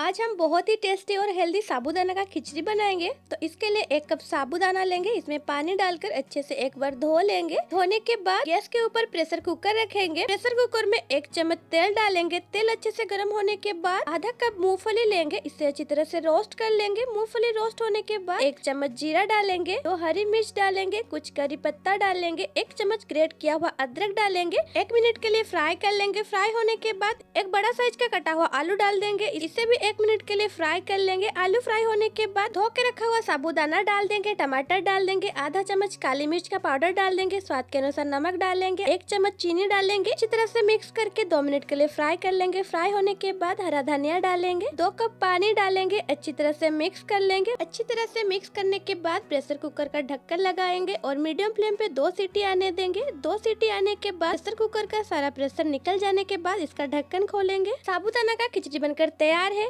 आज हम बहुत ही टेस्टी और हेल्दी साबूदाना का खिचड़ी बनाएंगे तो इसके लिए एक कप साबूदाना लेंगे इसमें पानी डालकर अच्छे से एक बार धो लेंगे धोने के बाद गैस के ऊपर प्रेशर कुकर रखेंगे प्रेशर कुकर में एक चम्मच तेल डालेंगे तेल अच्छे से गर्म होने के बाद आधा कप मूंगफली लेंगे इसे अच्छी तरह से रोस्ट कर लेंगे मूंगफली रोस्ट होने के बाद एक चम्मच जीरा डालेंगे दो हरी मिर्च डालेंगे कुछ करी पत्ता डालेंगे एक चम्मच ग्रेट किया हुआ अदरक डालेंगे एक मिनट के लिए फ्राई कर लेंगे फ्राई होने के बाद एक बड़ा साइज का कटा हुआ आलू डाल देंगे इसे भी एक मिनट के लिए फ्राई कर लेंगे आलू फ्राई होने के बाद धो के रखा हुआ साबुदाना डाल देंगे टमाटर डाल देंगे आधा चम्मच काली मिर्च का पाउडर डाल देंगे स्वाद के अनुसार नमक डालेंगे एक चम्मच चीनी डालेंगे अच्छी तरह से मिक्स करके दो मिनट के लिए फ्राई कर लेंगे फ्राई होने के बाद हरा धनिया डालेंगे दो कप पानी डालेंगे अच्छी तरह से मिक्स कर लेंगे अच्छी तरह से मिक्स करने के बाद प्रेशर कुकर का ढक्कन लगाएंगे और मीडियम फ्लेम पे दो सीटी आने देंगे दो सीटी आने के बाद प्रेशर कुकर का सारा प्रेशर निकल जाने के बाद इसका ढक्कन खोलेंगे साबुदाना का खिचड़ी बनकर तैयार है